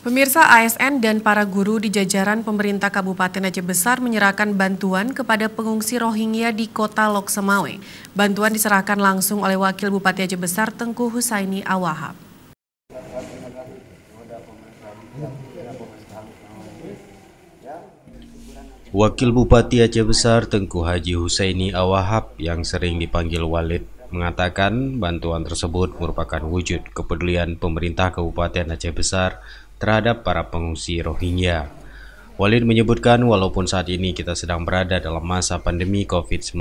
Pemirsa ASN dan para guru di jajaran pemerintah Kabupaten Aceh Besar menyerahkan bantuan kepada pengungsi Rohingya di kota Lok Semawe. Bantuan diserahkan langsung oleh Wakil Bupati Aceh Besar Tengku Husaini Awahab. Wakil Bupati Aceh Besar Tengku Haji Husaini Awahab yang sering dipanggil Walid mengatakan bantuan tersebut merupakan wujud kepedulian pemerintah Kabupaten Aceh Besar terhadap para pengungsi Rohingya. Walid menyebutkan walaupun saat ini kita sedang berada dalam masa pandemi COVID-19,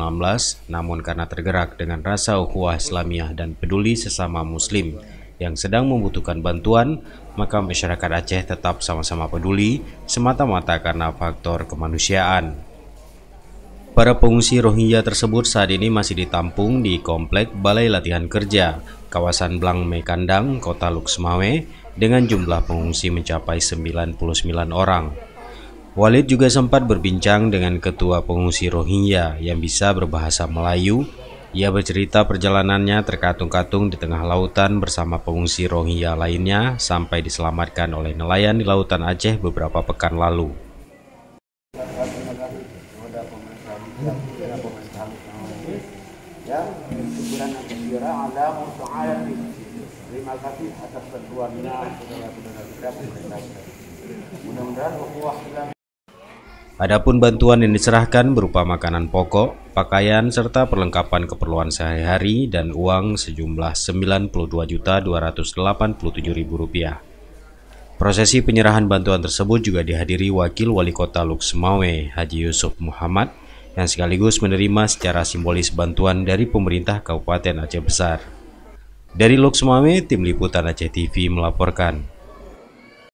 namun karena tergerak dengan rasa ukhuwah Islamiyah dan peduli sesama muslim yang sedang membutuhkan bantuan, maka masyarakat Aceh tetap sama-sama peduli semata-mata karena faktor kemanusiaan. Para pengungsi Rohingya tersebut saat ini masih ditampung di Komplek Balai Latihan Kerja kawasan Blang Mekandang, Kota Luxmawe dengan jumlah pengungsi mencapai 99 orang. Walid juga sempat berbincang dengan ketua pengungsi Rohingya yang bisa berbahasa Melayu. Ia bercerita perjalanannya terkatung-katung di tengah lautan bersama pengungsi Rohingya lainnya sampai diselamatkan oleh nelayan di lautan Aceh beberapa pekan lalu ya syukuran yang gembira ala ta'ala terima kasih atas bantuannya saudara-saudara kita pemerintah mudah-mudahan Allah Adapun bantuan yang diserahkan berupa makanan pokok, pakaian serta perlengkapan keperluan sehari-hari dan uang sejumlah Rp92.287.000. Prosesi penyerahan bantuan tersebut juga dihadiri Wakil Wali Kota Luxmawe Haji Yusuf Muhammad yang sekaligus menerima secara simbolis bantuan dari pemerintah Kabupaten Aceh Besar. Dari Loksumame, Tim Liputan Aceh TV melaporkan.